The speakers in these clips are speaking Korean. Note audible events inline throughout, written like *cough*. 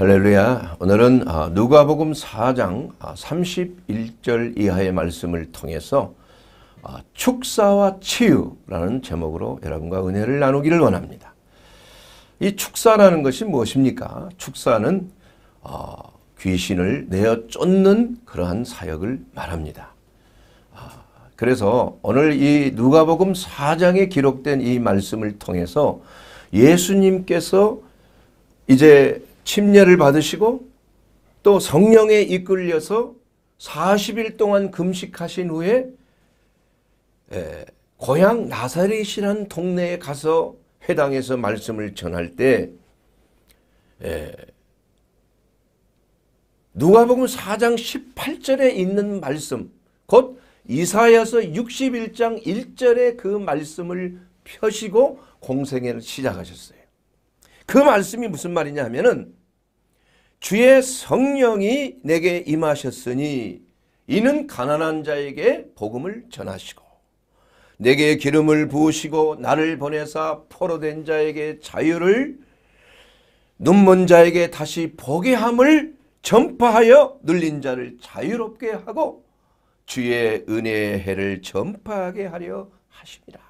할렐루야. 오늘은 아, 누가복음 4장 31절 아, 이하의 말씀을 통해서 아, 축사와 치유라는 제목으로 여러분과 은혜를 나누기를 원합니다. 이 축사라는 것이 무엇입니까? 축사는 귀신을 내어 쫓는 그러한 사역을 말합니다. 그래서 오늘 이 누가복음 4장에 기록된 이 말씀을 통해서 예수님께서 이제 침례를 받으시고 또 성령에 이끌려서 40일 동안 금식하신 후에 에, 고향 나사렛이란 동네에 가서 회당에서 말씀을 전할 때 에, 누가복음 4장 18절에 있는 말씀 곧 이사야서 61장 1절에그 말씀을 펴시고 공생회를 시작하셨어요. 그 말씀이 무슨 말이냐 하면은 주의 성령이 내게 임하셨으니 이는 가난한 자에게 복음을 전하시고 내게 기름을 부으시고 나를 보내사 포로된 자에게 자유를 눈먼 자에게 다시 보게 함을 전파하여 눌린 자를 자유롭게 하고 주의 은혜의 해를 전파하게 하려 하십니다.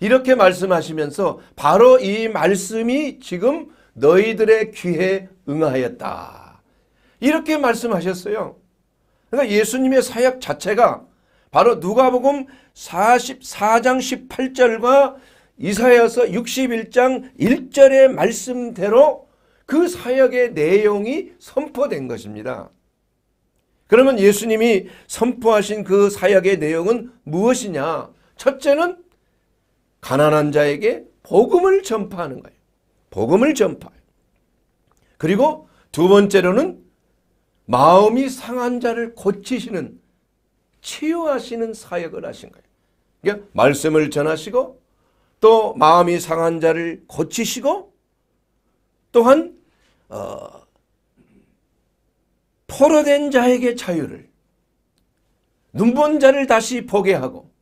이렇게 말씀하시면서 바로 이 말씀이 지금 너희들의 귀에 응하였다. 이렇게 말씀하셨어요. 그러니까 예수님의 사역 자체가 바로 누가복음 44장 18절과 이사야서 61장 1절의 말씀대로 그 사역의 내용이 선포된 것입니다. 그러면 예수님이 선포하신 그 사역의 내용은 무엇이냐? 첫째는 가난한 자에게 복음을 전파하는 거예요. 복음을 전파해요. 그리고 두 번째로는 마음이 상한 자를 고치시는 치유하시는 사역을 하신 거예요. 그러니까 말씀을 전하시고 또 마음이 상한 자를 고치시고 또한 어, 포로된 자에게 자유를 눈본 자를 다시 보게 하고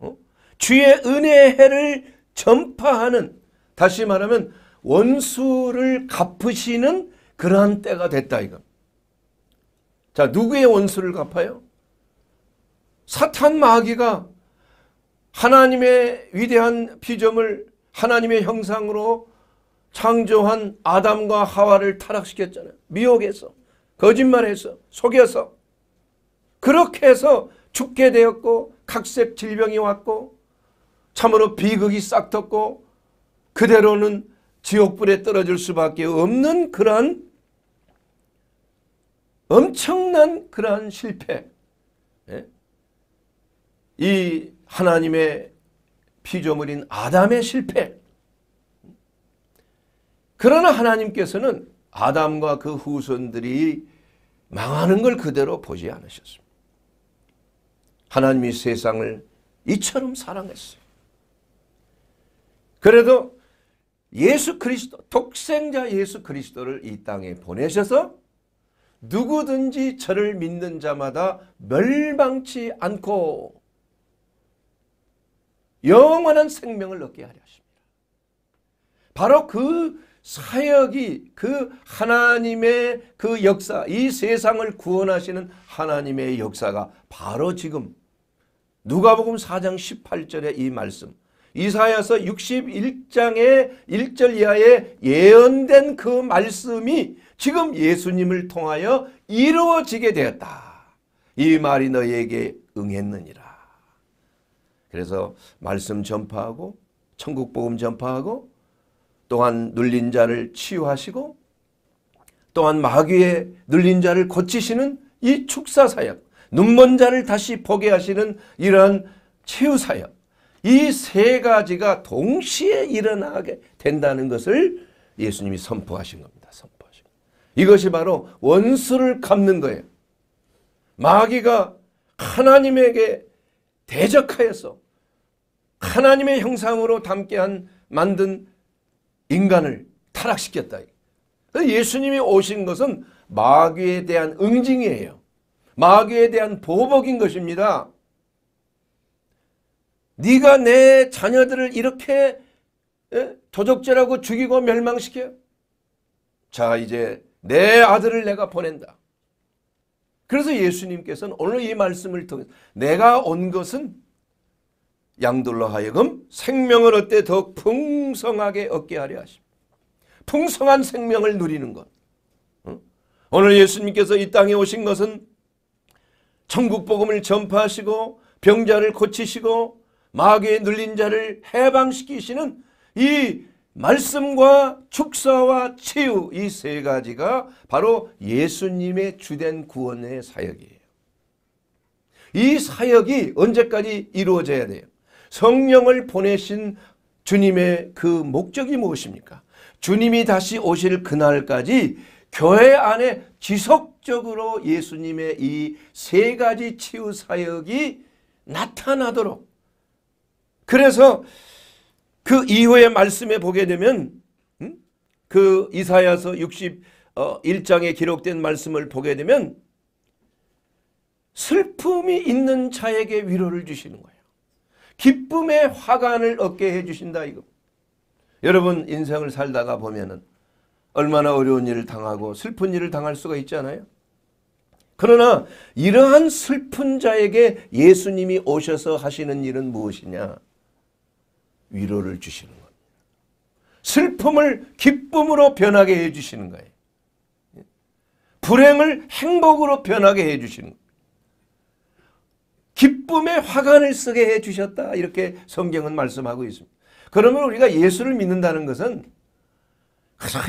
어? 주의 은혜의 해를 전파하는 다시 말하면 원수를 갚으시는 그러한 때가 됐다 이거. 자 누구의 원수를 갚아요? 사탄 마귀가 하나님의 위대한 피점을 하나님의 형상으로 창조한 아담과 하와를 타락시켰잖아요. 미혹해서, 거짓말해서, 속여서. 그렇게 해서 죽게 되었고 각색 질병이 왔고 참으로 비극이 싹텄고 그대로는 지옥불에 떨어질 수밖에 없는 그런 엄청난 그러 실패 예? 이 하나님의 피조물인 아담의 실패 그러나 하나님께서는 아담과 그 후손들이 망하는 걸 그대로 보지 않으셨습니다. 하나님이 세상을 이처럼 사랑했어요. 그래도 예수 그리스도 독생자 예수 그리스도를 이 땅에 보내셔서 누구든지 저를 믿는 자마다 멸망치 않고 영원한 생명을 얻게 하려 하십니다. 바로 그 사역이 그 하나님의 그 역사 이 세상을 구원하시는 하나님의 역사가 바로 지금 누가복음 4장 18절의 이 말씀 이사야서 61장의 1절 이하에 예언된 그 말씀이 지금 예수님을 통하여 이루어지게 되었다. 이 말이 너에게 응했느니라. 그래서 말씀 전파하고 천국 복음 전파하고 또한 눌린 자를 치유하시고 또한 마귀의 눌린 자를 고치시는 이 축사 사역, 눈먼 자를 다시 포게 하시는 이러한 치유 사역 이세 가지가 동시에 일어나게 된다는 것을 예수님이 선포하신 겁니다. 선포하신 이것이 바로 원수를 갚는 거예요. 마귀가 하나님에게 대적하여서 하나님의 형상으로 닮게 한 만든 인간을 타락시켰다. 예수님이 오신 것은 마귀에 대한 응징이에요. 마귀에 대한 보복인 것입니다. 네가 내 자녀들을 이렇게 예? 도적질라고 죽이고 멸망시켜? 자 이제 내 아들을 내가 보낸다. 그래서 예수님께서는 오늘 이 말씀을 통해 내가 온 것은 양들로 하여금 생명을 어때 더 풍성하게 얻게 하려 하십니다. 풍성한 생명을 누리는 것. 오늘 예수님께서 이 땅에 오신 것은 천국 복음을 전파하시고 병자를 고치시고 마귀에 눌린 자를 해방시키시는 이 말씀과 축사와 치유 이 세 가지가 바로 예수님의 주된 구원의 사역이에요. 이 사역이 언제까지 이루어져야 돼요? 성령을 보내신 주님의 그 목적이 무엇입니까? 주님이 다시 오실 그날까지 교회 안에 지속적으로 예수님의 이 세 가지 치유 사역이 나타나도록 그래서 그 이후의 말씀에 보게 되면 음? 그 이사야서 61장에 어, 기록된 말씀을 보게 되면 슬픔이 있는 자에게 위로를 주시는 거예요. 기쁨의 화관을 얻게 해주신다 이거. 여러분 인생을 살다가 보면은 얼마나 어려운 일을 당하고 슬픈 일을 당할 수가 있잖아요. 그러나 이러한 슬픈 자에게 예수님이 오셔서 하시는 일은 무엇이냐? 위로를 주시는 겁니다. 슬픔을 기쁨으로 변하게 해주시는 거예요. 불행을 행복으로 변하게 해주시는 거예요. 기쁨의 화관을 쓰게 해주셨다. 이렇게 성경은 말씀하고 있습니다. 그러면 우리가 예수를 믿는다는 것은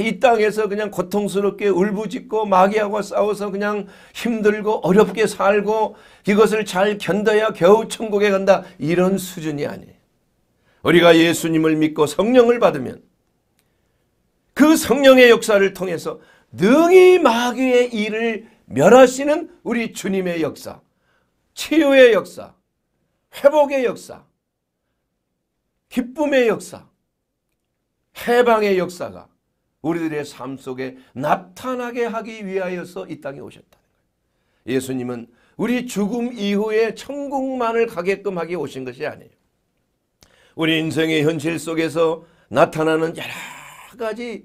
이 땅에서 그냥 고통스럽게 울부짖고 마귀하고 싸워서 그냥 힘들고 어렵게 살고 이것을 잘 견뎌야 겨우 천국에 간다. 이런 수준이 아니에요. 우리가 예수님을 믿고 성령을 받으면 그 성령의 역사를 통해서 능히 마귀의 일을 멸하시는 우리 주님의 역사, 치유의 역사, 회복의 역사, 기쁨의 역사, 해방의 역사가 우리들의 삶 속에 나타나게 하기 위하여서 이 땅에 오셨다는 거예요. 예수님은 우리 죽음 이후에 천국만을 가게끔 하기 오신 것이 아니에요. 우리 인생의 현실 속에서 나타나는 여러 가지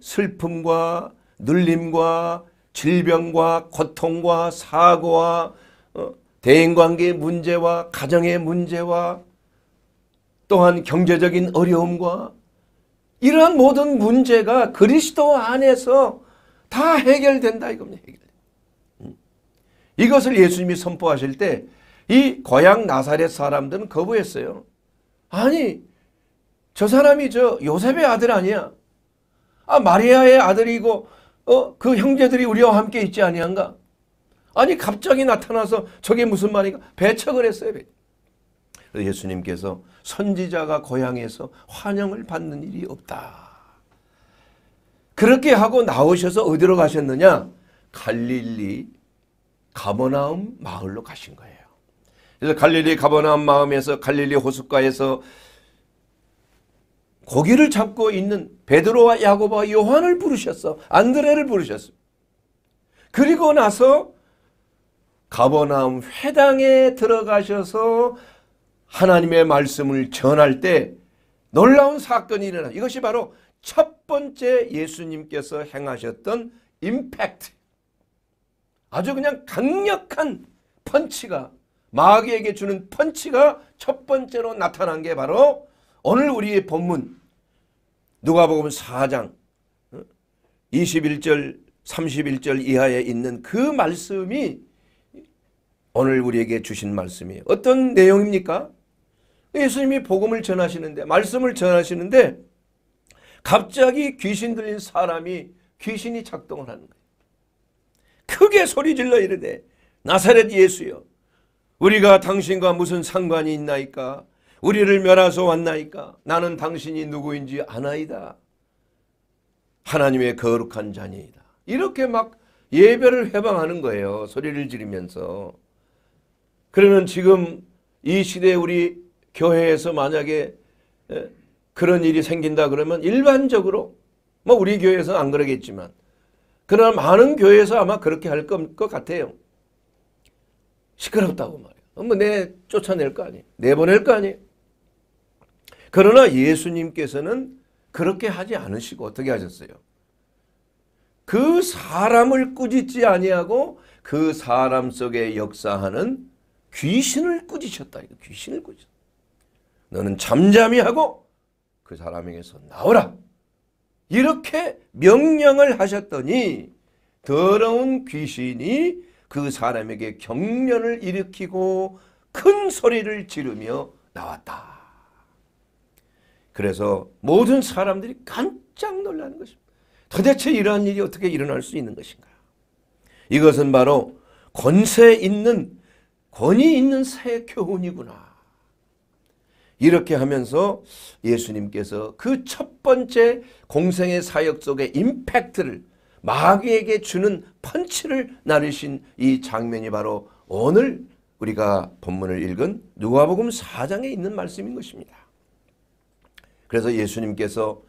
슬픔과 눌림과 질병과 고통과 사고와 어, 대인관계 문제와 가정의 문제와 또한 경제적인 어려움과 이러한 모든 문제가 그리스도 안에서 다 해결된다 이겁니다. 음. 이것을 예수님이 선포하실 때 이 고향 나사렛 사람들은 거부했어요. 아니 저 사람이 저 요셉의 아들 아니야. 아 마리아의 아들이고 어그 형제들이 우리와 함께 있지 아니한가? 아니 갑자기 나타나서 저게 무슨 말인가? 배척을 했어요. 예수님께서 선지자가 고향에서 환영을 받는 일이 없다. 그렇게 하고 나오셔서 어디로 가셨느냐? 갈릴리 가버나움 마을로 가신 거예요. 그래서 갈릴리 가버나움 마음에서 갈릴리 호숫가에서 고기를 잡고 있는 베드로와 야고보와 요한을 부르셨어. 안드레를 부르셨어. 그리고 나서 가버나움 회당에 들어가셔서 하나님의 말씀을 전할 때 놀라운 사건이 일어나. 이것이 바로 첫 번째 예수님께서 행하셨던 임팩트. 아주 그냥 강력한 펀치가 마귀에게 주는 펀치가 첫 번째로 나타난 게 바로 오늘 우리의 본문 누가복음 4장 21절 31절 이하에 있는 그 말씀이 오늘 우리에게 주신 말씀이에요. 어떤 내용입니까? 예수님이 복음을 전하시는데 말씀을 전하시는데 갑자기 귀신 들린 사람이 귀신이 작동을 하는 거예요. 크게 소리질러 이르되 나사렛 예수여 우리가 당신과 무슨 상관이 있나이까? 우리를 멸하서 왔나이까? 나는 당신이 누구인지 아나이다. 하나님의 거룩한 자니이다. 이렇게 막 예배를 해방하는 거예요. 소리를 지르면서. 그러면 지금 이 시대에 우리 교회에서 만약에 그런 일이 생긴다 그러면 일반적으로 뭐 우리 교회에서는 안 그러겠지만 그러나 많은 교회에서 아마 그렇게 할 것 같아요. 시끄럽다고 말. 뭐내 쫓아낼 거 아니에요. 내보낼 거 아니에요. 그러나 예수님께서는 그렇게 하지 않으시고 어떻게 하셨어요? 그 사람을 꾸짖지 아니하고 그 사람 속에 역사하는 귀신을 꾸짖혔다. 귀신을 꾸짖 너는 잠잠히 하고 그 사람에게서 나오라. 이렇게 명령을 하셨더니 더러운 귀신이 그 사람에게 경련을 일으키고 큰 소리를 지르며 나왔다. 그래서 모든 사람들이 깜짝 놀라는 것입니다. 도대체 이러한 일이 어떻게 일어날 수 있는 것인가? 이것은 바로 권세 있는 권위 있는 새 교훈이구나. 이렇게 하면서 예수님께서 그 첫 번째 공생의 사역 속의 임팩트를 마귀에게 주는 펀치를 나르신이 장면이 바로 오늘 우리가 본문을 읽은 누가복음 4장에 있는 말씀인 것입니다. 그래서 예수님께서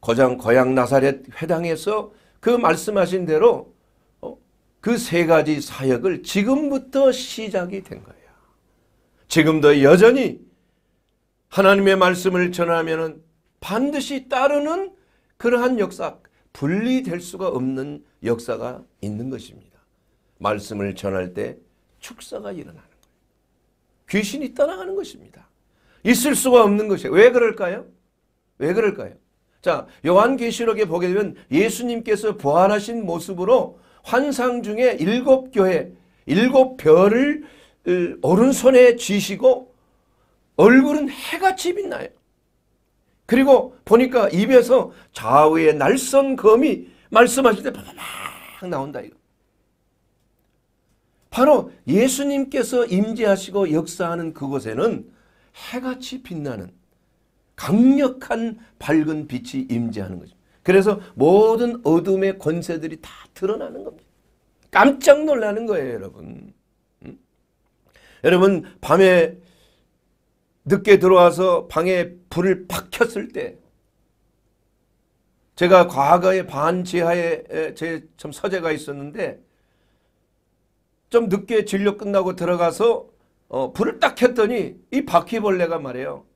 거장 고향 나사렛 회당에서 그 말씀하신 대로 어, 그세 가지 사역을 지금부터 시작이 된 거예요. 지금도 여전히 하나님의 말씀을 전하면 반드시 따르는 그러한 역사 분리될 수가 없는 역사가 있는 것입니다. 말씀을 전할 때 축사가 일어나는 거예요. 귀신이 떠나가는 것입니다. 있을 수가 없는 것이에요. 왜 그럴까요? 왜 그럴까요? 자, 요한계시록에 보게 되면 예수님께서 부활하신 모습으로 환상 중에 일곱 교회, 일곱 별을 어, 오른손에 쥐시고 얼굴은 해같이 빛나요. 그리고 보니까 입에서 좌우의 날선 검이 말씀하실 때 팍팍 나온다 이거. 바로 예수님께서 임재하시고 역사하는 그곳에는 해같이 빛나는 강력한 밝은 빛이 임재하는 거죠. 그래서 모든 어둠의 권세들이 다 드러나는 겁니다. 깜짝 놀라는 거예요, 여러분. 음? 여러분 밤에 늦게 들어와서 방에 불을 팍 켰을 때 제가 과거에 반지하에 제참 서재가 있었는데 좀 늦게 진료 끝나고 들어가서 어 불을 딱 켰더니 이 바퀴벌레가 말이에요.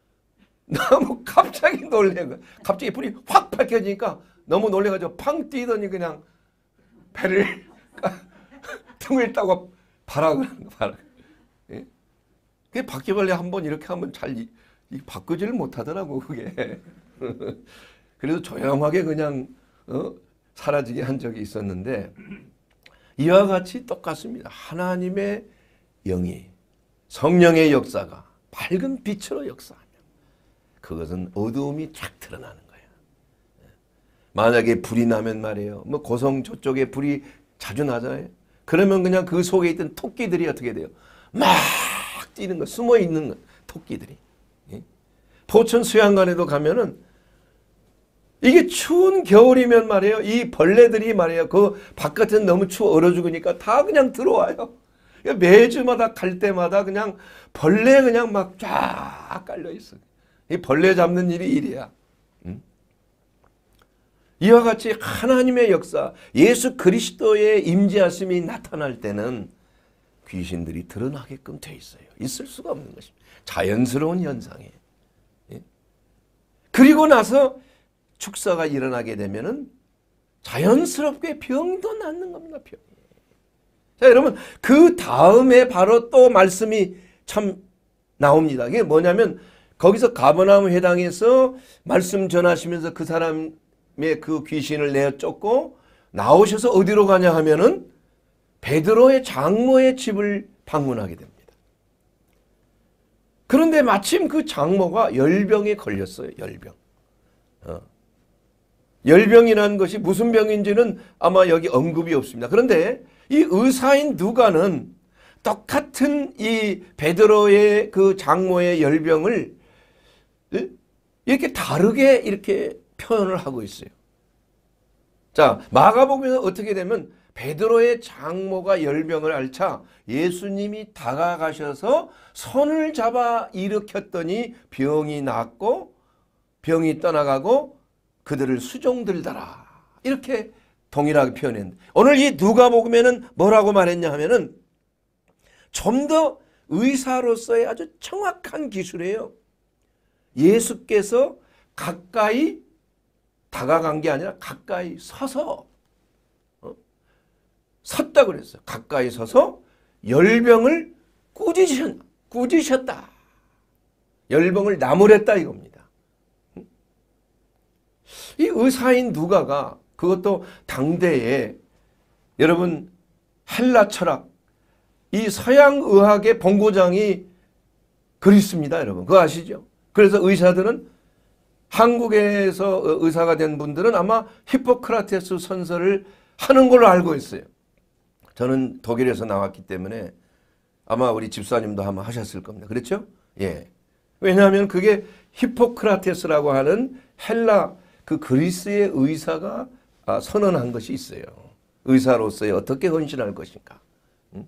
*laughs* 너무 갑자기 놀래고 갑자기 불이 확 밝혀지니까 너무 놀래가지고 팡 뛰더니 그냥 배를 등을 *laughs* 따고 바라고 바라. 그게 바퀴벌레 한 번 이렇게 하면 잘 이, 이 바꾸지를 못하더라고 그게. *laughs* 그래도 조용하게 그냥 어? 사라지게 한 적이 있었는데 이와 같이 똑같습니다. 하나님의 영이 성령의 역사가 밝은 빛으로 역사하면 그것은 어두움이 쫙 드러나는 거예요. 만약에 불이 나면 말이에요. 뭐 고성 저쪽에 불이 자주 나잖아요. 그러면 그냥 그 속에 있던 토끼들이 어떻게 돼요? 막 뛰는 거, 숨어 있는 거, 토끼들이. 예? 포천 수양관에도 가면은 이게 추운 겨울이면 말이에요. 이 벌레들이 말이에요. 그 바깥은 너무 추워 얼어 죽으니까 다 그냥 들어와요. 그러니까 매주마다 갈 때마다 그냥 벌레 그냥 막 쫙 깔려 있어. 이 벌레 잡는 일이 일이야. 이와 같이 하나님의 역사, 예수 그리스도의 임재하심이 나타날 때는 귀신들이 드러나게끔 돼 있어요. 있을 수가 없는 것입니다. 자연스러운 현상이에요. 예? 그리고 나서 축사가 일어나게 되면은 자연스럽게 병도 낫는 겁니다. 병. 자, 여러분 그 다음에 바로 또 말씀이 참 나옵니다. 이게 뭐냐면 거기서 가버나움 회당에서 말씀 전하시면서 그 사람의 그 귀신을 내쫓고 나오셔서 어디로 가냐 하면은 베드로의 장모의 집을 방문하게 됩니다. 그런데 마침 그 장모가 열병에 걸렸어요. 열병. 어. 열병이라는 것이 무슨 병인지는 아마 여기 언급이 없습니다. 그런데 이 의사인 누가는 똑같은 이 베드로의 그 장모의 열병을 이렇게 다르게 이렇게 표현을 하고 있어요. 자, 마가복음에서 어떻게 되면 베드로의 장모가 열병을 앓자 예수님이 다가가셔서 손을 잡아 일으켰더니 병이 낫고 병이 떠나가고 그들을 수종들다라 이렇게 동일하게 표현했는데 오늘 이 누가복음에는 뭐라고 말했냐 하면은 좀 더 의사로서의 아주 정확한 기술이에요. 예수께서 가까이 다가간 게 아니라 가까이 서서 섰다 그랬어요. 가까이 서서 열병을 꾸짖으셨, 꾸짖으셨다. 열병을 나무랬다 이겁니다. 이 의사인 누가가 그것도 당대에 여러분 헬라 철학 이 서양 의학의 본고장이 그리스입니다 여러분 그거 아시죠? 그래서 의사들은 한국에서 의사가 된 분들은 아마 히포크라테스 선서를 하는 걸로 알고 있어요. 저는 독일에서 나왔기 때문에 아마 우리 집사님도 한번 하셨을 겁니다. 그렇죠? 예. 왜냐하면 그게 히포크라테스라고 하는 헬라 그 그리스의 의사가 아, 선언한 것이 있어요. 의사로서의 어떻게 헌신할 것인가. 음?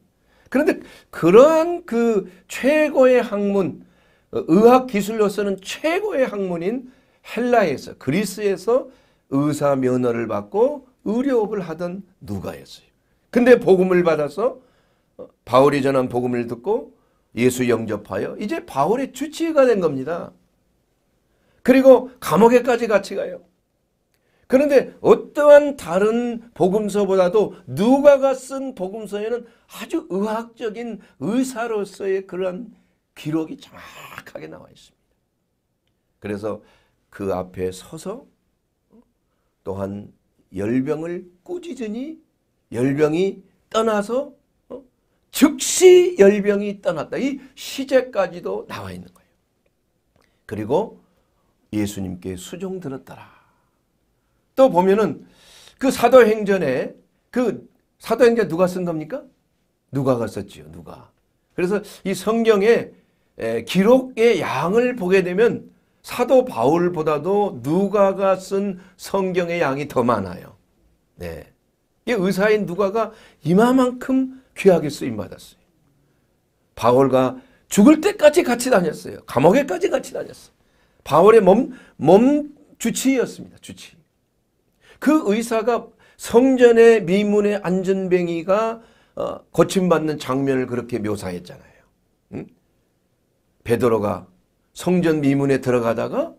그런데 그러한 그 최고의 학문, 어, 의학 기술로서는 최고의 학문인 헬라에서 그리스에서 의사 면허를 받고 의료업을 하던 누가였어요. 근데 복음을 받아서 바울이 전한 복음을 듣고 예수 영접하여 이제 바울의 주치의가 된 겁니다. 그리고 감옥에까지 같이 가요. 그런데 어떠한 다른 복음서보다도 누가가 쓴 복음서에는 아주 의학적인 의사로서의 그런 기록이 정확하게 나와 있습니다. 그래서 그 앞에 서서 또한 열병을 꾸짖으니 열병이 떠나서 어? 즉시 열병이 떠났다. 이 시제까지도 나와 있는 거예요. 그리고 예수님께 수종 들었더라. 또 보면은 그 사도행전에 그 사도행전 누가 쓴 겁니까? 누가가 썼지요. 누가. 그래서 이 성경의 기록의 양을 보게 되면 사도 바울보다도 누가가 쓴 성경의 양이 더 많아요. 네. 이 의사인 누가가 이마만큼 귀하게 쓰임받았어요. 바울과 죽을 때까지 같이 다녔어요. 감옥에까지 같이 다녔어요. 바울의 몸, 몸 주치였습니다. 주치. 그 의사가 성전의 미문의 안전뱅이가 어, 거침받는 장면을 그렇게 묘사했잖아요. 응? 베드로가 성전 미문에 들어가다가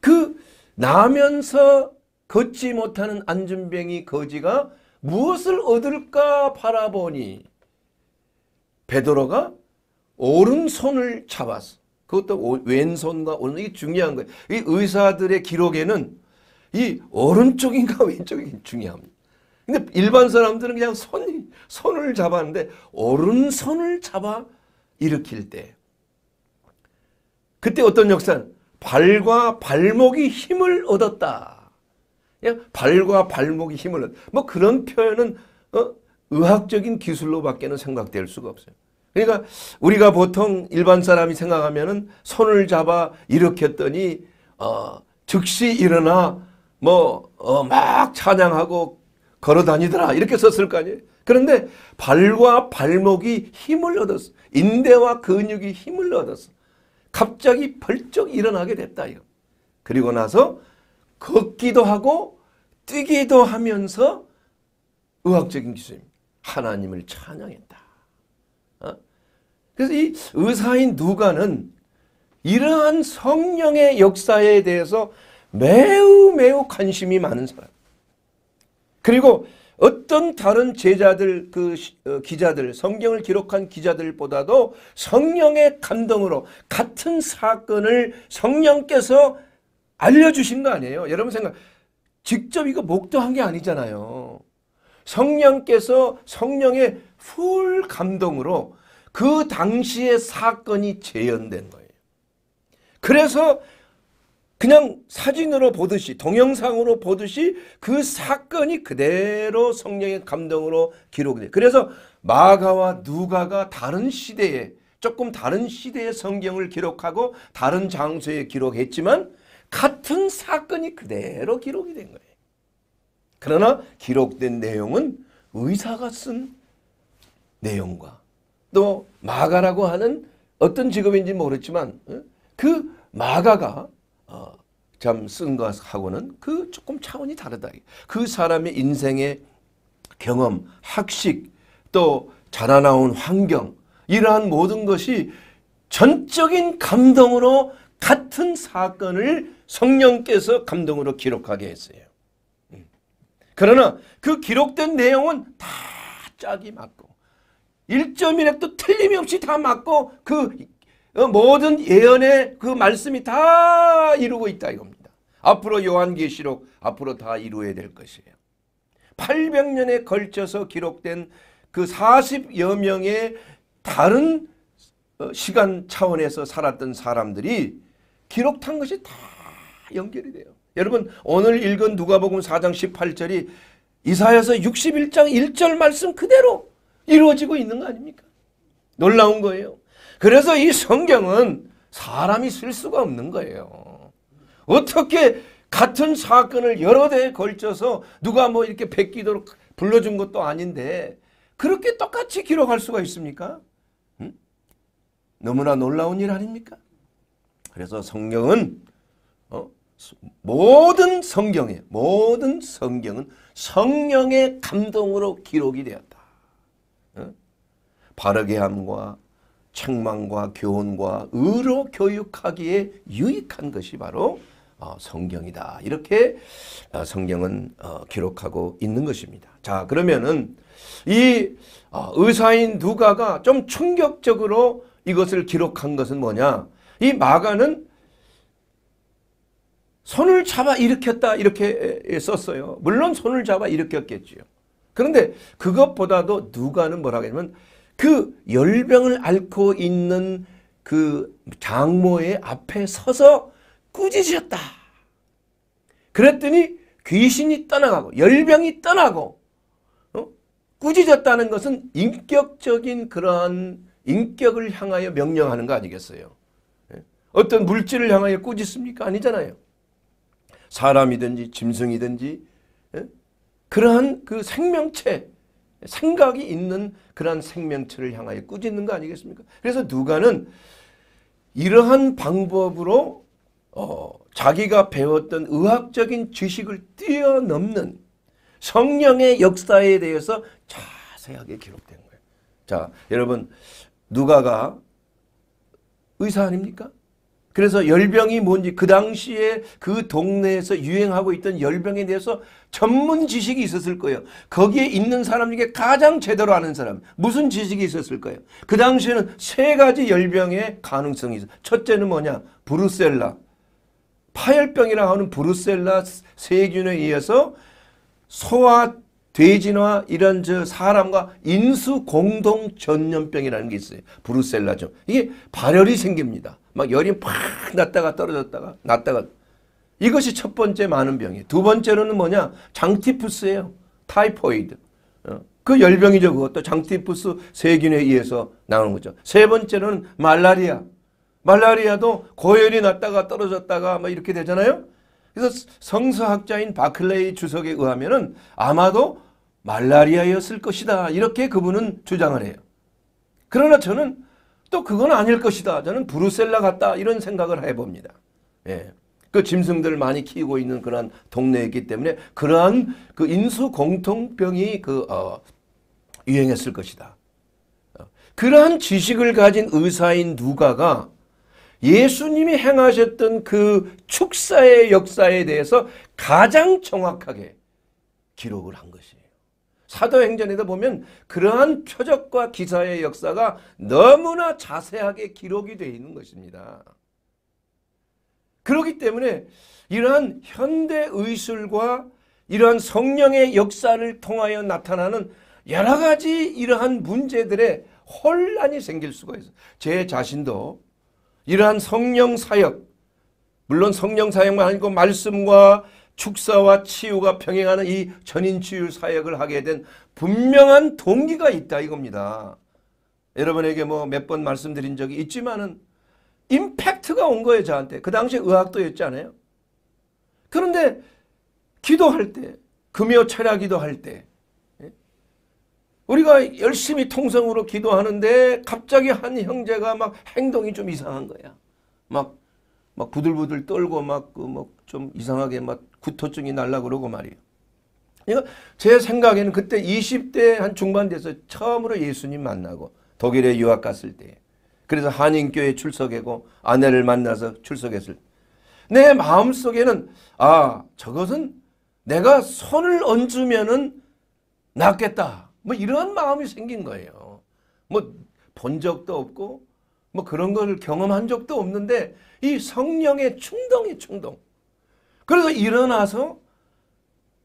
그 나면서 걷지 못하는 안전뱅이 거지가 무엇을 얻을까 바라보니 베드로가 오른손을 잡았어. 그것도 왼손과 오른 이 중요한 거예요. 이 의사들의 기록에는 이 오른쪽인가 *laughs* 왼쪽이 중요합니다. 근데 일반 사람들은 그냥 손 손을 잡았는데 오른손을 잡아 일으킬 때 그때 어떤 역사는 발과 발목이 힘을 얻었다. 예? 발과 발목이 힘을 얻. 뭐 그런 표현은 어? 의학적인 기술로밖에는 생각될 수가 없어요. 그러니까 우리가 보통 일반 사람이 생각하면은 손을 잡아 일으켰더니 어, 즉시 일어나 뭐막 어, 찬양하고 걸어 다니더라 이렇게 썼을 거 아니에요. 그런데 발과 발목이 힘을 얻었어. 인대와 근육이 힘을 얻었어. 갑자기 벌쩍 일어나게 됐다 이거. 그리고 나서 걷기도 하고 뛰기도 하면서 의학적인 기술입니다. 하나님을 찬양했다. 어? 그래서 이 의사인 누가는 이러한 성령의 역사에 대해서 매우 매우 관심이 많은 사람. 그리고 어떤 다른 제자들 그 어, 기자들 성경을 기록한 기자들보다도 성령의 감동으로 같은 사건을 성령께서 알려주신 거 아니에요. 여러분 생각 직접 이거 목도한 게 아니잖아요. 성령께서 성령의 풀 감동으로 그 당시의 사건이 재현된 거예요. 그래서 그냥 사진으로 보듯이 동영상으로 보듯이 그 사건이 그대로 성령의 감동으로 기록돼. 그래서 마가와 누가가 다른 시대에 조금 다른 시대의 성경을 기록하고 다른 장소에 기록했지만 같은 사건이 그대로 기록이 된 거예요. 그러나 기록된 내용은 의사가 쓴 내용과 또 마가라고 하는 어떤 직업인지 모르지만 어? 그 마가가 어, 참쓴 것하고는 그 조금 차원이 다르다. 그 사람의 인생의 경험, 학식, 또 자라나온 환경 이러한 모든 것이 전적인 감동으로 같은 사건을 성령께서 감동으로 기록하게 했어요. 음. 그러나 그 기록된 내용은 다 짝이 맞고 1.1핵도 틀림없이 다 맞고 그 어, 모든 예언의 그 말씀이 다 이루고 있다 이겁니다. 앞으로 요한계시록 앞으로 다 이루어야 될 것이에요. 800년에 걸쳐서 기록된 그 40여 명의 다른 어, 시간 차원에서 살았던 사람들이 기록한 것이 다 연결이 돼요. 여러분 오늘 읽은 누가복음 4장 18절이 이사야서 61장 1절 말씀 그대로 이루어지고 있는 거 아닙니까? 놀라운 거예요. 그래서 이 성경은 사람이 쓸 수가 없는 거예요. 어떻게 같은 사건을 여러 대에 걸쳐서 누가 뭐 이렇게 베끼도록 불러준 것도 아닌데 그렇게 똑같이 기록할 수가 있습니까? 음? 너무나 놀라운 일 아닙니까? 그래서 성경은 모든 성경에 모든 성경은 성령의 감동으로 기록이 되었다. 어? 바르게 함과 책망과 교훈과 의로 교육하기에 유익한 것이 바로 어, 성경이다. 이렇게 어, 성경은 기록하고 있는 것입니다. 자 그러면은 이 의사인 누가가 좀 충격적으로 이것을 기록한 것은 뭐냐? 이 마가는 손을 잡아 일으켰다 이렇게 썼어요. 물론 손을 잡아 일으켰겠지요. 그런데 그것보다도 누가는 뭐라 하냐면 그 열병을 앓고 있는 그 장모의 앞에 서서 꾸짖으셨다. 그랬더니 귀신이 떠나가고 열병이 떠나고 어? 꾸짖었다는 것은 인격적인 그러한 인격을 향하여 명령하는 거 아니겠어요? 예? 어떤 물질을 향하여 꾸짖습니까? 아니잖아요. 사람이든지 짐승이든지 예? 그러한 그 생명체 생각이 있는 그러한 생명체를 향하여 꾸짖는 거 아니겠습니까? 그래서 누가는 이러한 방법으로 어, 자기가 배웠던 의학적인 지식을 뛰어넘는 성령의 역사에 대해서 자세하게 기록된 거예요. 자, 여러분 누가가 의사 아닙니까? 그래서 열병이 뭔지 그 당시에 그 동네에서 유행하고 있던 열병에 대해서 전문 지식이 있었을 거예요. 거기에 있는 사람 중에 가장 제대로 아는 사람. 무슨 지식이 있었을 거예요. 그 당시에는 세 가지 열병의 가능성이 있어요. 첫째는 뭐냐? 브루셀라. 파열병이라고 하는 브루셀라 세균에 의해서 소와 돼지나 이런 저 사람과 인수 공동 전염병이라는 게 있어요. 브루셀라죠. 이게 발열이 생깁니다. 막 열이 팍 났다가 떨어졌다가 났다가 이것이 첫 번째 많은 병이에요. 두 번째로는 뭐냐? 장티푸스예요. 타이포이드. 어. 그 열병이죠. 그것도 장티푸스 세균에 의해서 나오는 거죠. 세 번째로는 말라리아. 말라리아도 고열이 났다가 떨어졌다가 막 뭐 이렇게 되잖아요. 그래서 성서학자인 바클레이 주석에 의하면 은 아마도 말라리아였을 것이다. 이렇게 그분은 주장을 해요. 그러나 저는 또 그건 아닐 것이다. 저는 브루셀라 같다. 이런 생각을 해봅니다. 예. 그 짐승들을 많이 키우고 있는 그러 동네이기 때문에 그러한 그 인수 공통병이 그, 어, 유행했을 것이다. 어, 그러한 지식을 가진 의사인 누가가 예수님이 행하셨던 그 축사의 역사에 대해서 가장 정확하게 기록을 한 것이에요. 사도행전에도 보면 그러한 표적과 기사의 역사가 너무나 자세하게 기록이 되어 있는 것입니다. 그렇기 때문에 이러한 현대 의술과 이러한 성령의 역사를 통하여 나타나는 여러 가지 이러한 문제들의 혼란이 생길 수가 있어요. 제 자신도 이러한 성령 사역, 물론 성령 사역만 아니고 말씀과 축사와 치유가 평행하는 이 전인치유 사역을 하게 된 분명한 동기가 있다 이겁니다. 여러분에게 뭐 몇 번 말씀드린 적이 있지만은 임팩트가 온 거예요 저한테. 그 당시에 의학도였지 않아요? 그런데 기도할 때 금요 철야 기도할 때 예? 우리가 열심히 통성으로 기도하는데 갑자기 한 형제가 막 행동이 좀 이상한 거야. 막, 막 부들부들 떨고 막그막좀 뭐 이상하게 막 구토증이 날라 그러고 말이에요. 그러니까 제 생각에는 그때 20대 한 중반 돼서 처음으로 예수님 만나고 독일에 유학 갔을 때 그래서 한인교회 출석하고 아내를 만나서 출석했을 내 마음속에는 아 저것은 내가 손을 얹으면은 낫겠다 뭐 이런 마음이 생긴 거예요. 뭐 본 적도 없고 뭐 그런 걸 경험한 적도 없는데 이 성령의 충동이 충동. 그래서 일어나서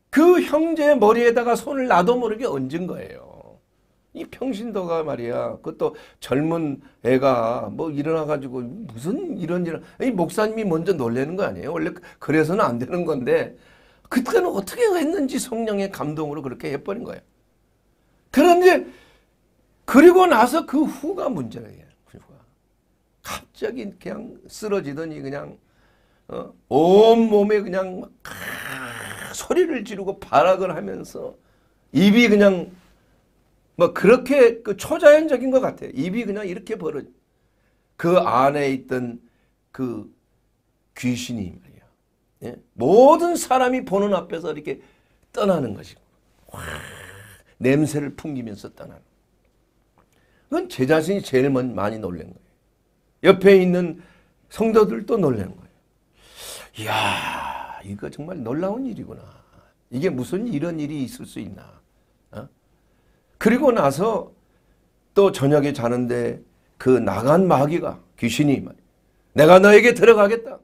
그 형제의 머리에다가 손을 나도 모르게 얹은 거예요. 이 평신도가 말이야. 그것도 젊은 애가 뭐 일어나가지고 무슨 이런 일을. 이 목사님이 먼저 놀래는 거 아니에요? 원래 그래서는 안 되는 건데 그때는 어떻게 했는지 성령의 감동으로 그렇게 해버린 거예요. 그런데 그리고 나서 그 후가 문제예요. 그 갑자기 그냥 쓰러지더니 그냥 어? 온몸에 그냥 아, 소리를 지르고 발악을 하면서 입이 그냥 막 뭐 그렇게 그 초자연적인 것 같아요. 입이 그냥 이렇게 벌어. 그 안에 있던 그 귀신이 말이야. 예? 모든 사람이 보는 앞에서 이렇게 떠나는 것이고 와, 냄새를 풍기면서 떠나는. 그건 제 자신이 제일 많이 놀란 거예요. 옆에 있는 성도들도 놀란 거예요. 이야, 이거 정말 놀라운 일이구나. 이게 무슨 이런 일이 있을 수 있나. 어? 그리고 나서 또 저녁에 자는데 그 나간 마귀가 귀신이 내가 너에게 들어가겠다.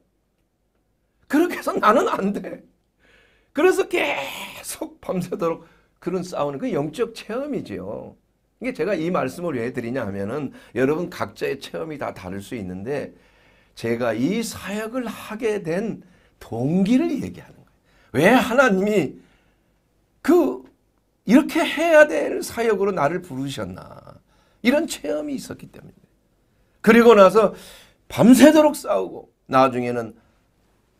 그렇게 해서 나는 안 돼. 그래서 계속 밤새도록 그런 싸우는 그 영적 체험이지요. 이게 제가 이 말씀을 왜 드리냐 하면은 여러분 각자의 체험이 다 다를 수 있는데 제가 이 사역을 하게 된 동기를 얘기하는 거예요. 왜 하나님이 그 이렇게 해야 될 사역으로 나를 부르셨나. 이런 체험이 있었기 때문에. 그리고 나서 밤새도록 싸우고 나중에는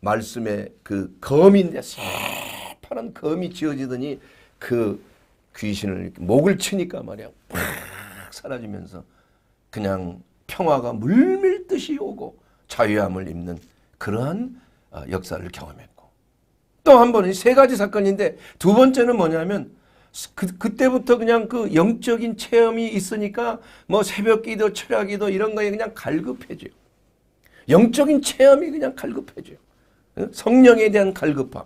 말씀에 그 검인데 새파란 검이 지어지더니 그 귀신을 목을 치니까 말이야 팍 사라지면서 그냥 평화가 물밀듯이 오고 자유함을 입는 그러한 어, 역사를 경험했고 또 한 번은 세 가지 사건인데 두 번째는 뭐냐면 그, 그때부터 그냥 그 영적인 체험이 있으니까 뭐 새벽기도 철학기도 이런 거에 그냥 갈급해져요. 영적인 체험이 그냥 갈급해져요. 성령에 대한 갈급함.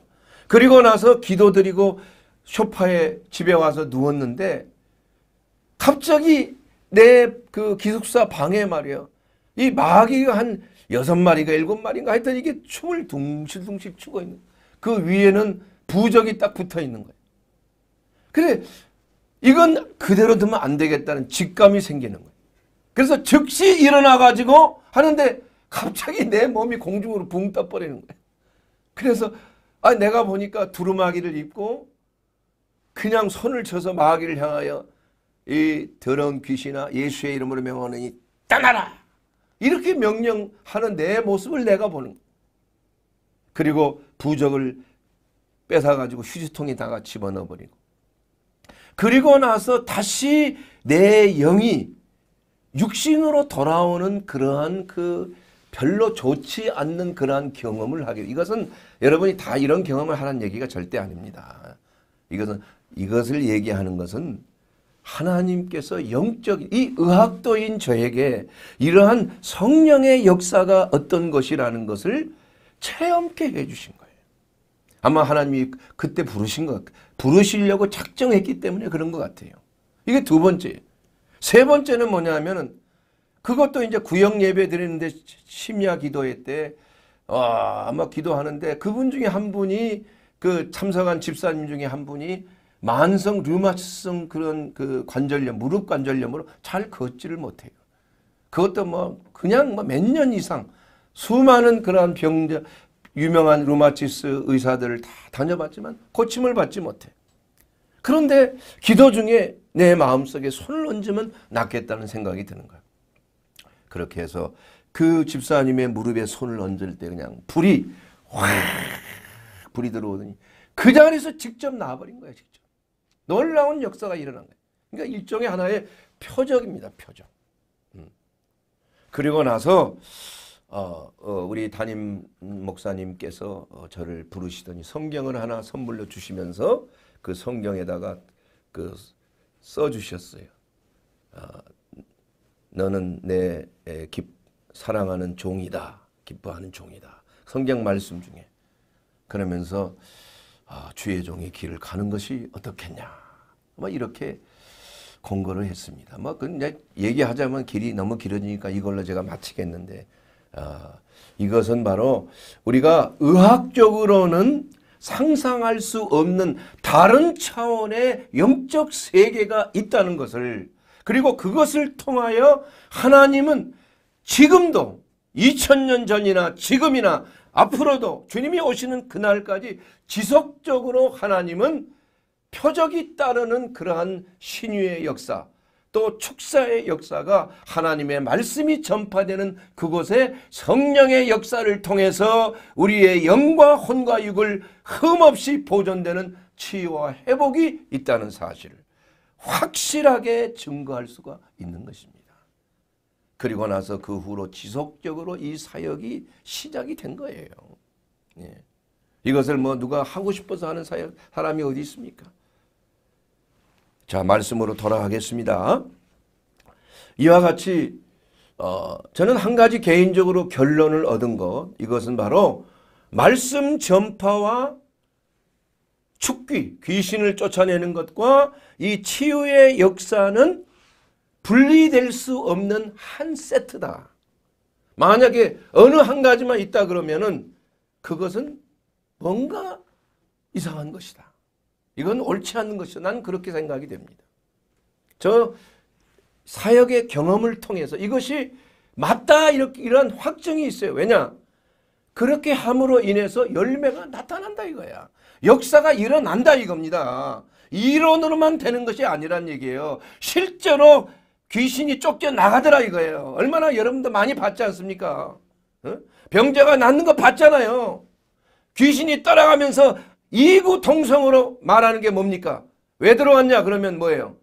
그리고 나서 기도드리고 쇼파에 집에 와서 누웠는데 갑자기 내 그 기숙사 방에 말이요. 에이 마귀가 한 여섯 마리가 일곱 마리인가 하여튼 이게 춤을 둥실둥실 추고 있는 그 위에는 부적이 딱 붙어 있는 거예요. 그래 이건 그대로 두면 안 되겠다는 직감이 생기는 거예요. 그래서 즉시 일어나 가지고 하는데 갑자기 내 몸이 공중으로 붕 떠버리는 거예요. 그래서 아 내가 보니까 두루마기를 입고 그냥 손을 쳐서 마귀를 향하여 이 더러운 귀신아 예수의 이름으로 명하느니 떠나라 이렇게 명령하는 내 모습을 내가 보는 그리고 부적을 뺏어가지고 휴지통에 다가 집어넣어버리고 그리고 나서 다시 내 영이 육신으로 돌아오는 그러한 그 별로 좋지 않는 그러한 경험을 하게 이것은 여러분이 다 이런 경험을 하는 얘기가 절대 아닙니다. 이것은 이것을 얘기하는 것은 하나님께서 영적인 이 의학도인 저에게 이러한 성령의 역사가 어떤 것이라는 것을 체험케 해주신 거예요. 아마 하나님이 그때 부르신 것, 부르시려고 작정했기 때문에 그런 것 같아요. 이게 두 번째. 세 번째는 뭐냐면은 그것도 이제 구역 예배 드리는데 심야 기도회 때 아, 아마 기도하는데 그분 중에 한 분이 그 참석한 집사님 중에 한 분이 만성 류마치성 그런 그 관절염, 무릎 관절염으로 잘 걷지를 못해요. 그것도 뭐 그냥 뭐 몇 년 이상 수많은 그러병 유명한 루마티스 의사들을 다 다녀봤지만 고침을 받지 못해. 그런데 기도 중에 내 마음속에 손을 얹으면 낫겠다는 생각이 드는 거야. 그렇게 해서 그 집사님의 무릎에 손을 얹을 때 그냥 불이 확 불이 들어오더니 그 자리에서 직접 나와버린 거야. 직접. 놀라운 역사가 일어난 거예요. 그러니까 일종의 하나의 표적입니다. 표적. 음. 그리고 나서 어, 어, 우리 담임 목사님께서 어, 저를 부르시더니 성경을 하나 선물로 주시면서 그 성경에다가 그 써주셨어요. 어, 너는 내 에, 기, 사랑하는 종이다. 기뻐하는 종이다. 성경 말씀 중에. 그러면서 아, 주의 종의 길을 가는 것이 어떻겠냐. 뭐 이렇게 공고를 했습니다. 뭐 그냥 얘기하자면 길이 너무 길어지니까 이걸로 제가 마치겠는데 어, 이것은 바로 우리가 의학적으로는 상상할 수 없는 다른 차원의 영적 세계가 있다는 것을 그리고 그것을 통하여 하나님은 지금도 2000년 전이나 지금이나 앞으로도 주님이 오시는 그날까지 지속적으로 하나님은 표적이 따르는 그러한 신유의 역사 또 축사의 역사가 하나님의 말씀이 전파되는 그곳에 성령의 역사를 통해서 우리의 영과 혼과 육을 흠없이 보존되는 치유와 회복이 있다는 사실을 확실하게 증거할 수가 있는 것입니다. 그리고 나서 그 후로 지속적으로 이 사역이 시작이 된 거예요. 예. 이것을 뭐 누가 하고 싶어서 하는 사역 사람이 어디 있습니까? 자, 말씀으로 돌아가겠습니다. 이와 같이 어, 저는 한 가지 개인적으로 결론을 얻은 것 이것은 바로 말씀 전파와 축귀 귀신을 쫓아내는 것과 이 치유의 역사는 분리될 수 없는 한 세트다. 만약에 어느 한 가지만 있다 그러면은 그것은 뭔가 이상한 것이다. 이건 옳지 않는 것이죠. 난 그렇게 생각이 됩니다. 저 사역의 경험을 통해서 이것이 맞다 이렇게 이런 확증이 있어요. 왜냐? 그렇게 함으로 인해서 열매가 나타난다 이거야. 역사가 일어난다 이겁니다. 이론으로만 되는 것이 아니란 얘기예요. 실제로 귀신이 쫓겨나가더라 이거예요. 얼마나 여러분도 많이 봤지 않습니까? 어? 병자가 낫는 거 봤잖아요. 귀신이 따라가면서 이구통성으로 말하는 게 뭡니까? 왜 들어왔냐 그러면 뭐예요?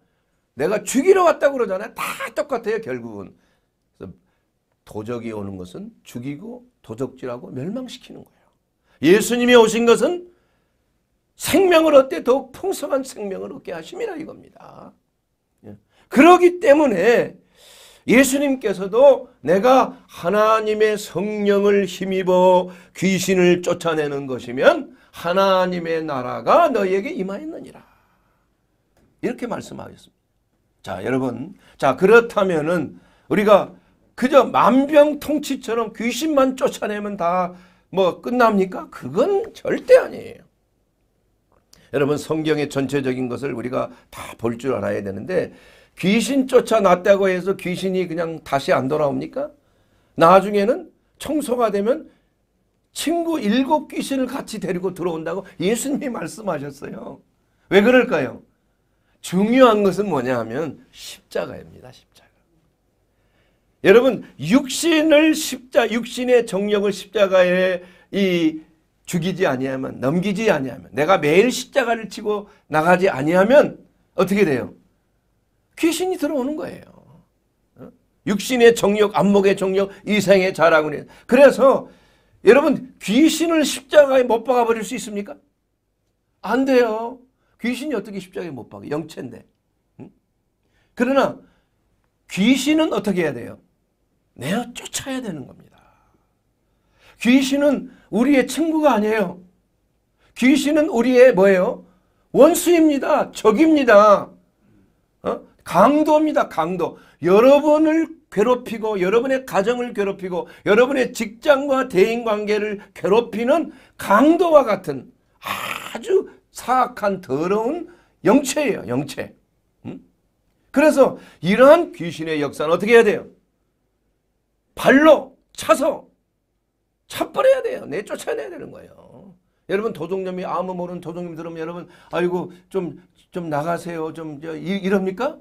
내가 죽이러 왔다고 그러잖아요. 다 똑같아요 결국은. 도적이 오는 것은 죽이고 도적질하고 멸망시키는 거예요. 예수님이 오신 것은 생명을 얻되 더욱 풍성한 생명을 얻게 하심이라 이겁니다. 예. 그러기 때문에 예수님께서도 내가 하나님의 성령을 힘입어 귀신을 쫓아내는 것이면 하나님의 나라가 너희에게 임하였느니라. 이렇게 말씀하셨습니다. 자, 여러분. 자, 그렇다면은 우리가 그저 만병통치처럼 귀신만 쫓아내면 다 뭐 끝납니까? 그건 절대 아니에요. 여러분 성경의 전체적인 것을 우리가 다 볼 줄 알아야 되는데 귀신 쫓아났다고 해서 귀신이 그냥 다시 안 돌아옵니까? 나중에는 청소가 되면 친구 일곱 귀신을 같이 데리고 들어온다고 예수님이 말씀하셨어요. 왜 그럴까요? 중요한 것은 뭐냐 하면 십자가입니다. 십자가. 여러분 육신을 십자 육신의 정력을 십자가에 이 죽이지 아니하면 넘기지 아니하면 내가 매일 십자가를 치고 나가지 아니하면 어떻게 돼요? 귀신이 들어오는 거예요. 어? 육신의 정력, 안목의 정력, 이생의 자랑을 그래서 여러분 귀신을 십자가에 못 박아버릴 수 있습니까? 안 돼요. 귀신이 어떻게 십자가에 못 박아. 영체인데. 응? 그러나 귀신은 어떻게 해야 돼요? 내어 쫓아야 되는 겁니다. 귀신은 우리의 친구가 아니에요. 귀신은 우리의 뭐예요? 원수입니다. 적입니다. 어? 강도입니다. 강도. 여러분을 괴롭히고 여러분의 가정을 괴롭히고 여러분의 직장과 대인관계를 괴롭히는 강도와 같은 아주 사악한 더러운 영체예요. 영체. 음? 그래서 이러한 귀신의 역사는 어떻게 해야 돼요? 발로 차서 차버려야 돼요. 내쫓아내야 되는 거예요. 여러분 도둑놈이 아무 모르는 도둑놈 들으면 여러분 아이고 좀 좀 나가세요. 좀 이, 이럽니까?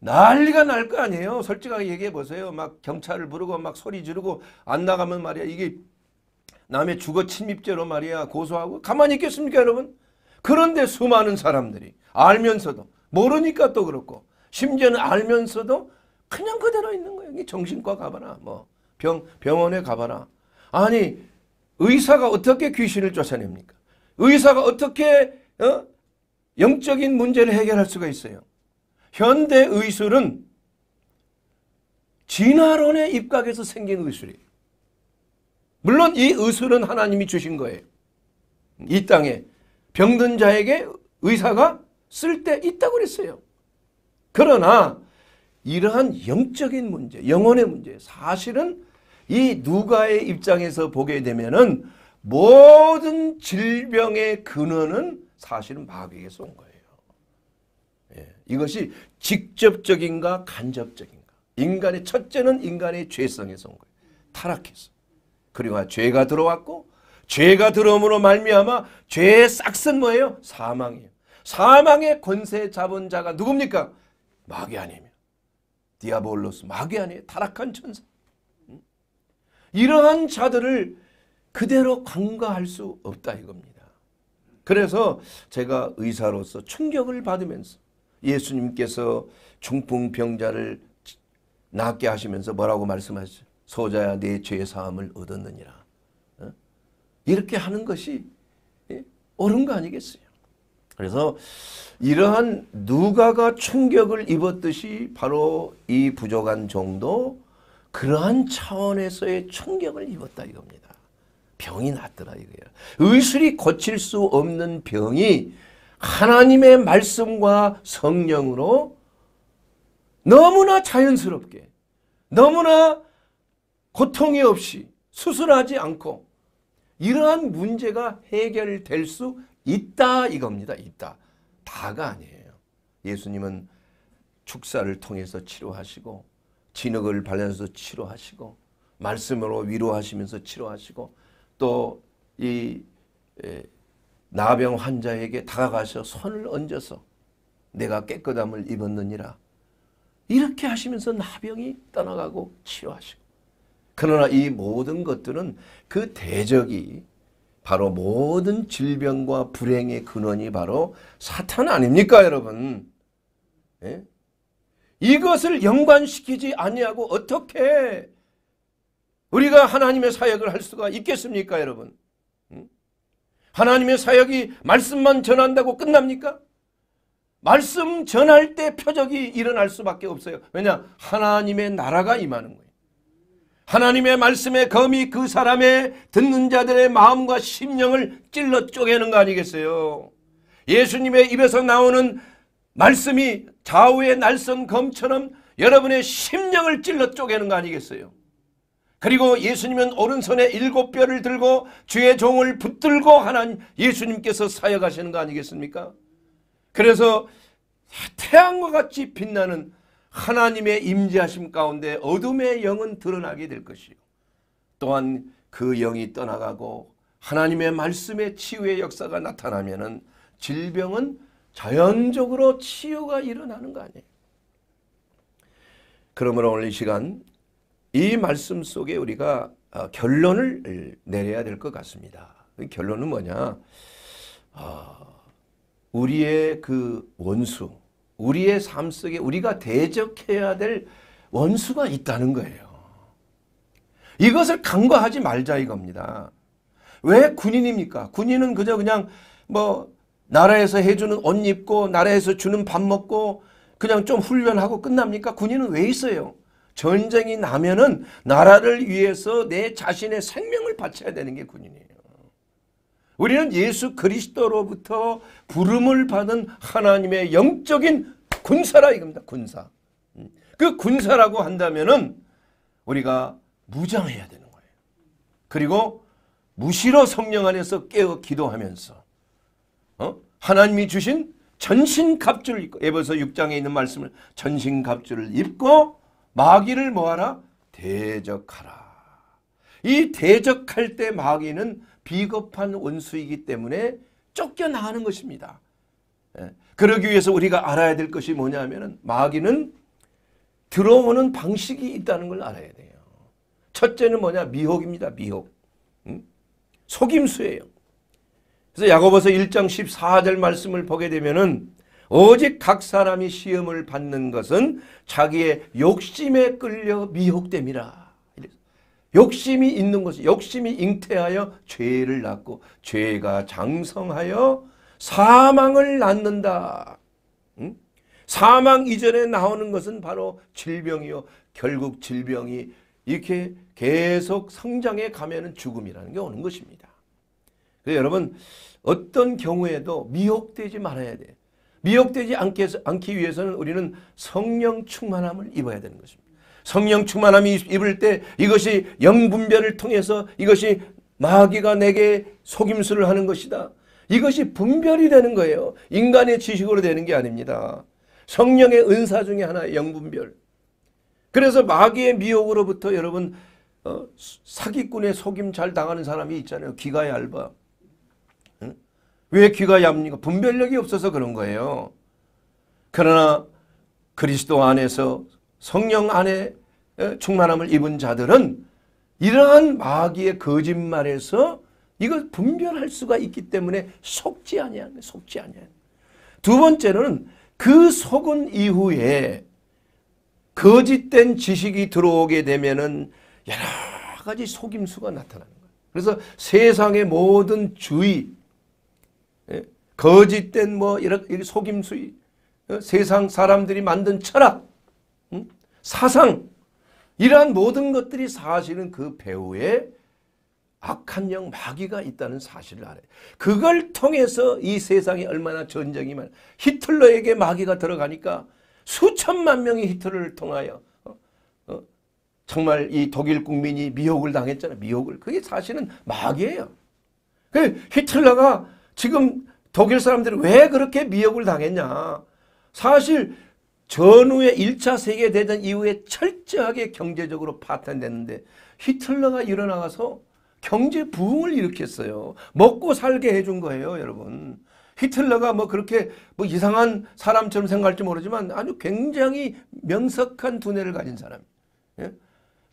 난리가 날 거 아니에요. 솔직하게 얘기해 보세요. 막 경찰을 부르고 막 소리 지르고 안 나가면 말이야. 이게 남의 주거 침입죄로 말이야. 고소하고 가만히 있겠습니까 여러분? 그런데 수많은 사람들이 알면서도 모르니까 또 그렇고 심지어는 알면서도 그냥 그대로 있는 거예요. 정신과 가봐라. 뭐 병, 병원에 가봐라. 아니 의사가 어떻게 귀신을 쫓아냅니까? 의사가 어떻게 어? 영적인 문제를 해결할 수가 있어요? 현대 의술은 진화론의입각에서 생긴 의술이에요. 물론 이 의술은 하나님이 주신 거예요. 이 땅에 병든 자에게 의사가 쓸 때 있다고 그랬어요. 그러나 이러한 영적인 문제, 영혼의 문제 사실은 이 누가의 입장에서 보게 되면은 모든 질병의 근원은 사실은 마귀에서 온 거예요. 이것이 직접적인가 간접적인가. 인간의 첫째는 인간의 죄성에서 온 거예요. 타락해서. 그리고 아, 죄가 들어왔고 죄가 들어옴으로 말미암아 죄의 싹쓴 뭐예요? 사망이에요. 사망의 권세 잡은 자가 누굽니까? 마귀 아니면 디아볼로스 마귀 아니에요. 타락한 천사. 이러한 자들을 그대로 관과할 수 없다 이겁니다. 그래서 제가 의사로서 충격을 받으면서 예수님께서 중풍병자를 낫게 하시면서 뭐라고 말씀하셨죠 소자야 내 죄의 사함을 얻었느니라. 어? 이렇게 하는 것이 예, 옳은 거 아니겠어요? 그래서 이러한 누가가 충격을 입었듯이 바로 이 부족한 정도 그러한 차원에서의 충격을 입었다 이겁니다. 병이 났더라 이거예요. 의술이 고칠 수 없는 병이 하나님의 말씀과 성령으로 너무나 자연스럽게 너무나 고통이 없이 수술하지 않고 이러한 문제가 해결될 수 있다 이겁니다. 있다. 다가 아니에요. 예수님은 축사를 통해서 치료하시고 진흙을 발라서 치료하시고 말씀으로 위로하시면서 치료하시고 또이 나병 환자에게 다가가서 손을 얹어서 내가 깨끗함을 입었느니라. 이렇게 하시면서 나병이 떠나가고 치료하시고. 그러나 이 모든 것들은 그 대적이 바로 모든 질병과 불행의 근원이 바로 사탄 아닙니까 여러분? 예? 이것을 연관시키지 아니하고 어떻게 우리가 하나님의 사역을 할 수가 있겠습니까 여러분? 하나님의 사역이 말씀만 전한다고 끝납니까? 말씀 전할 때 표적이 일어날 수밖에 없어요. 왜냐? 하나님의 나라가 임하는 거예요. 하나님의 말씀의 검이 그 사람의 듣는 자들의 마음과 심령을 찔러 쪼개는 거 아니겠어요? 예수님의 입에서 나오는 말씀이 좌우의 날선 검처럼 여러분의 심령을 찔러 쪼개는 거 아니겠어요? 그리고 예수님은 오른손에 일곱 뼈를 들고 주의 종을 붙들고 하나님 예수님께서 사역하시는 거 아니겠습니까? 그래서 태양과 같이 빛나는 하나님의 임재하심 가운데 어둠의 영은 드러나게 될 것이요. 또한 그 영이 떠나가고 하나님의 말씀의 치유의 역사가 나타나면은 질병은 자연적으로 치유가 일어나는 거 아니에요. 그러므로 오늘 이 시간 이 말씀 속에 우리가 어, 결론을 내려야 될 것 같습니다. 그 결론은 뭐냐? 어, 우리의 그 원수, 우리의 삶 속에 우리가 대적해야 될 원수가 있다는 거예요. 이것을 간과하지 말자 이겁니다. 왜 군인입니까? 군인은 그저 그냥 뭐 나라에서 해주는 옷 입고 나라에서 주는 밥 먹고 그냥 좀 훈련하고 끝납니까? 군인은 왜 있어요? 전쟁이 나면은 나라를 위해서 내 자신의 생명을 바쳐야 되는 게 군인이에요. 우리는 예수 그리스도로부터 부름을 받은 하나님의 영적인 군사라 이겁니다. 군사. 음. 그 군사라고 한다면은 우리가 무장해야 되는 거예요. 그리고 무시로 성령 안에서 깨어 기도하면서 어? 하나님이 주신 전신갑주를 입고 에베소 6장에 있는 말씀을 전신갑주를 입고 마귀를 뭐하라? 대적하라. 이 대적할 때 마귀는 비겁한 원수이기 때문에 쫓겨나가는 것입니다. 예. 그러기 위해서 우리가 알아야 될 것이 뭐냐면 마귀는 들어오는 방식이 있다는 걸 알아야 돼요. 첫째는 뭐냐? 미혹입니다. 미혹. 속임수예요. 그래서 야고보서 1장 14절 말씀을 보게 되면은 오직 각 사람이 시험을 받는 것은 자기의 욕심에 끌려 미혹됨이라. 욕심이 있는 것이 욕심이 잉태하여 죄를 낳고 죄가 장성하여 사망을 낳는다. 사망 이전에 나오는 것은 바로 질병이요. 결국 질병이 이렇게 계속 성장해 가면 죽음이라는 게 오는 것입니다. 그래서 여러분 어떤 경우에도 미혹되지 말아야 돼요. 미혹되지 않기, 위해서, 않기 위해서는 우리는 성령 충만함을 입어야 되는 것입니다. 성령 충만함이 입을 때 이것이 영분별을 통해서 이것이 마귀가 내게 속임수를 하는 것이다. 이것이 분별이 되는 거예요. 인간의 지식으로 되는 게 아닙니다. 성령의 은사 중에 하나 영분별. 그래서 마귀의 미혹으로부터 여러분 어, 사기꾼의 속임 잘 당하는 사람이 있잖아요. 귀가 얇아. 왜 귀가 я 니까 분별력이 없어서 그런 거예요. 그러나 그리스도 안에서 성령 안에 충만함을 입은 자들은 이러한 마귀의 거짓말에서 이걸 분별할 수가 있기 때문에 속지 아니하 속지 아니하두 번째는 그 속은 이후에 거짓된 지식이 들어오게 되면은 여러 가지 속임수가 나타나는 거예 그래서 세상의 모든 주의 예? 거짓된 뭐이런 속임수의 어? 세상 사람들이 만든 철학, 사상 이러한 모든 것들이 사실은 그배후에 악한 영 마귀가 있다는 사실을 알아요. 그걸 통해서 이세상이 얼마나 전쟁이 많아. 히틀러에게 마귀가 들어가니까 수천만 명이 히틀러를 통하여 어, 어, 정말 이 독일 국민이 미혹을 당했잖아요. 미혹을. 그게 사실은 마귀예요. 그 히틀러가 지금 독일 사람들이 왜 그렇게 미혹을 당했냐. 사실 전후의 1차 세계대전 이후에 철저하게 경제적으로 파탄됐는데 히틀러가 일어나가서 경제 부흥을 일으켰어요. 먹고 살게 해준 거예요, 여러분. 히틀러가 뭐 그렇게 뭐 이상한 사람처럼 생각할지 모르지만 아주 굉장히 명석한 두뇌를 가진 사람. 예?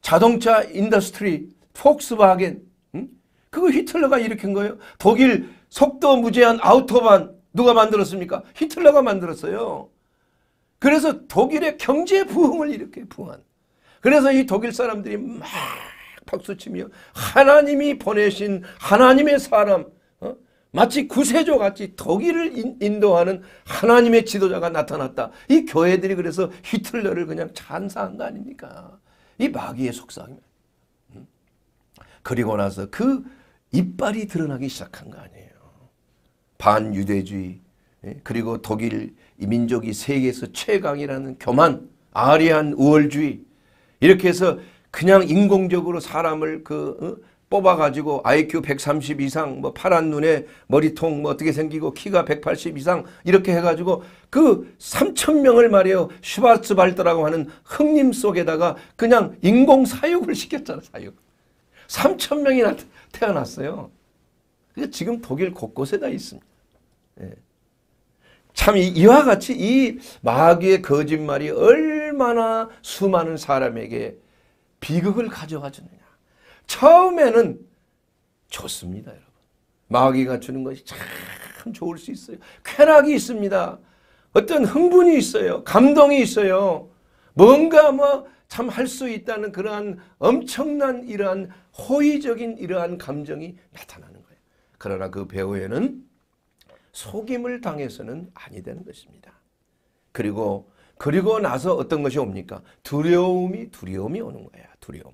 자동차 인더스트리, 폭스바겐, 음? 그거 히틀러가 일으킨 거예요. 독일 속도 무제한 아우터반 누가 만들었습니까? 히틀러가 만들었어요. 그래서 독일의 경제 부흥을 이렇게 부흥한. 그래서 이 독일 사람들이 막 박수치며 하나님이 보내신 하나님의 사람 어? 마치 구세조 같이 독일을 인, 인도하는 하나님의 지도자가 나타났다. 이 교회들이 그래서 히틀러를 그냥 찬사한 거 아닙니까? 이 마귀의 속상입니다. 음? 그리고 나서 그 이빨이 드러나기 시작한 거 아니에요. 반유대주의 예, 그리고 독일 민족이 세계에서 최강이라는 교만 아리안 우월주의 이렇게 해서 그냥 인공적으로 사람을 그 어? 뽑아가지고 IQ 130 이상 뭐 파란 눈에 머리통 뭐 어떻게 생기고 키가 180 이상 이렇게 해가지고 그 3천 명을 말이에요 슈바츠발트라고 하는 흑림 속에다가 그냥 인공 사육을 시켰잖아 사육 3천 명이나 태어났어요 그러니 지금 독일 곳곳에 다 있습니다. 예. 참 이, 와 같이 이 마귀의 거짓말이 얼마나 수많은 사람에게 비극을 가져가 주느냐. 처음에는 좋습니다, 여러분. 마귀가 주는 것이 참 좋을 수 있어요. 쾌락이 있습니다. 어떤 흥분이 있어요. 감동이 있어요. 뭔가 뭐 참 할 수 있다는 그러한 엄청난 이러한 호의적인 이러한 감정이 나타나. 그러나 그 배후에는 속임을 당해서는 아니 되는 것입니다. 그리고 그리고 나서 어떤 것이 옵니까? 두려움이 두려움이 오는 거야. 두려움.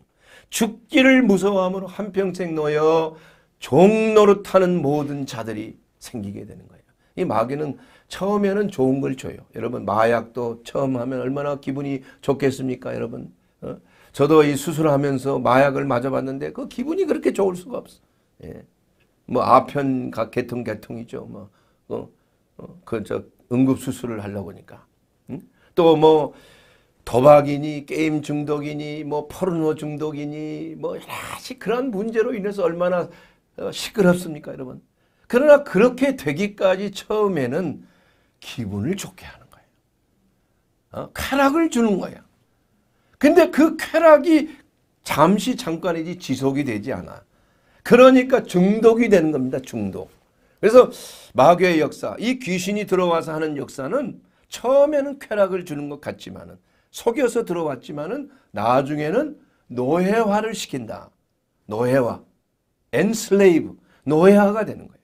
죽기를 무서워함으로 한평생 놓여 종노릇하는 모든 자들이 생기게 되는 거예요. 이 마귀는 처음에는 좋은 걸 줘요. 여러분 마약도 처음 하면 얼마나 기분이 좋겠습니까? 여러분 어? 저도 이 수술하면서 마약을 맞아봤는데 그 기분이 그렇게 좋을 수가 없어. 예. 뭐 아편 각 개통 개통이죠. 뭐 어, 어, 그 응급 수술을 하려고 하니까. 응? 또뭐 도박이니 게임 중독이니 뭐 포르노 중독이니 뭐 여러 그런 문제로 인해서 얼마나 어, 시끄럽습니까 여러분. 그러나 그렇게 되기까지 처음에는 기분을 좋게 하는 거예요. 어? 쾌락을 주는 거야. 근데 그 쾌락이 잠시 잠깐이지 지속이 되지 않아. 그러니까 중독이 되는 겁니다. 중독. 그래서 마귀의 역사, 이 귀신이 들어와서 하는 역사는 처음에는 쾌락을 주는 것 같지만은 속여서 들어왔지만은 나중에는 노예화를 시킨다. 노예화. 엔슬레이브. 노예화가 되는 거예요.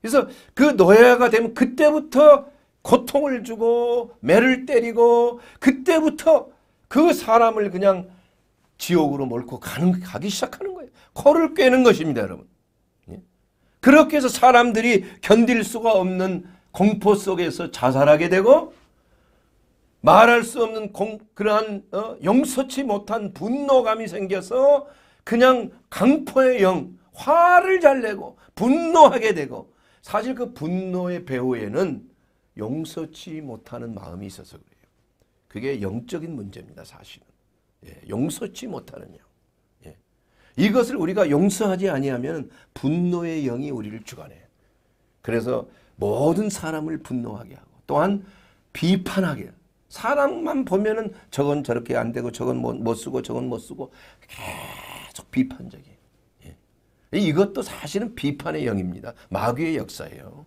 그래서 그 노예화가 되면 그때부터 고통을 주고 매를 때리고 그때부터 그 사람을 그냥 지옥으로 몰고 가는 가기 시작하는 거예요. 코를 꿰는 것입니다, 여러분. 예? 그렇게 해서 사람들이 견딜 수가 없는 공포 속에서 자살하게 되고 말할 수 없는 공, 그러한 어, 용서치 못한 분노감이 생겨서 그냥 강포의 영, 화를 잘 내고 분노하게 되고 사실 그 분노의 배후에는 용서치 못하는 마음이 있어서 그래요. 그게 영적인 문제입니다. 사실은. 예, 용서치 못하는 영. 예. 이것을 우리가 용서하지 아니하면 분노의 영이 우리를 주관해. 그래서 모든 사람을 분노하게 하고 또한 비판하게. 사람만 보면은 저건 저렇게 안 되고 저건 뭐, 못 쓰고 저건 못 쓰고 계속 비판적이에요. 예. 이것도 사실은 비판의 영입니다. 마귀의 역사예요.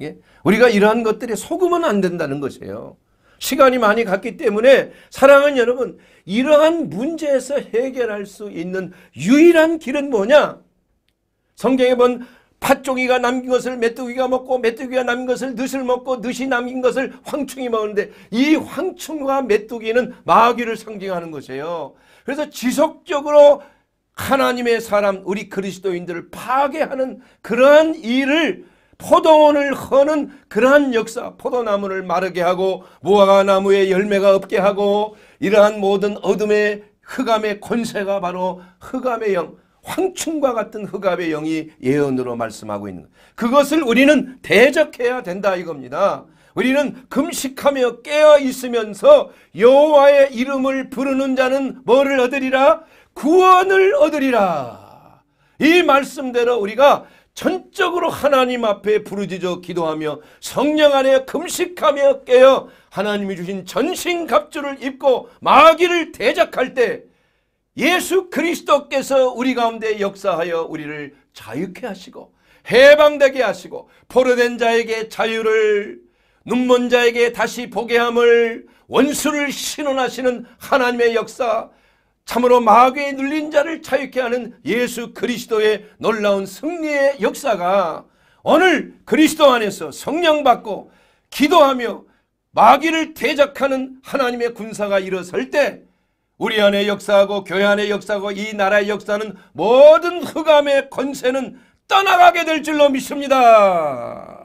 예? 우리가 이러한 것들에 속으면 안 된다는 것이에요. 시간이 많이 갔기 때문에 사랑하는 여러분 이러한 문제에서 해결할 수 있는 유일한 길은 뭐냐? 성경에 본 팥종이가 남긴 것을 메뚜기가 먹고 메뚜기가 남긴 것을 늦을 먹고 늦이 남긴 것을 황충이 먹는데 이 황충과 메뚜기는 마귀를 상징하는 것이에요. 그래서 지속적으로 하나님의 사람 우리 그리스도인들을 파괴하는 그러한 일을 포도원을 허는 그러한 역사 포도나무를 마르게 하고 무화과나무에 열매가 없게 하고 이러한 모든 어둠의 흑암의 권세가 바로 흑암의 영 황충과 같은 흑암의 영이 예언으로 말씀하고 있는 것. 그것을 우리는 대적해야 된다 이겁니다. 우리는 금식하며 깨어 있으면서 여호와의 이름을 부르는 자는 뭐를 얻으리라? 구원을 얻으리라. 이 말씀대로 우리가 전적으로 하나님 앞에 부르짖어 기도하며 성령 안에 금식하며 깨어 하나님이 주신 전신 갑주를 입고 마귀를 대적할 때 예수 그리스도께서 우리 가운데 역사하여 우리를 자유케 하시고 해방되게 하시고 포로된 자에게 자유를 눈먼 자에게 다시 보게 함을 원수를 신원하시는 하나님의 역사 참으로 마귀에 눌린 자를 자유케 하는 예수 그리스도의 놀라운 승리의 역사가 오늘 그리스도 안에서 성령 받고 기도하며 마귀를 대적하는 하나님의 군사가 일어설 때 우리 안에 역사하고 교회 안에 역사하고 이 나라의 역사는 모든 흑암의 권세는 떠나가게 될 줄로 믿습니다.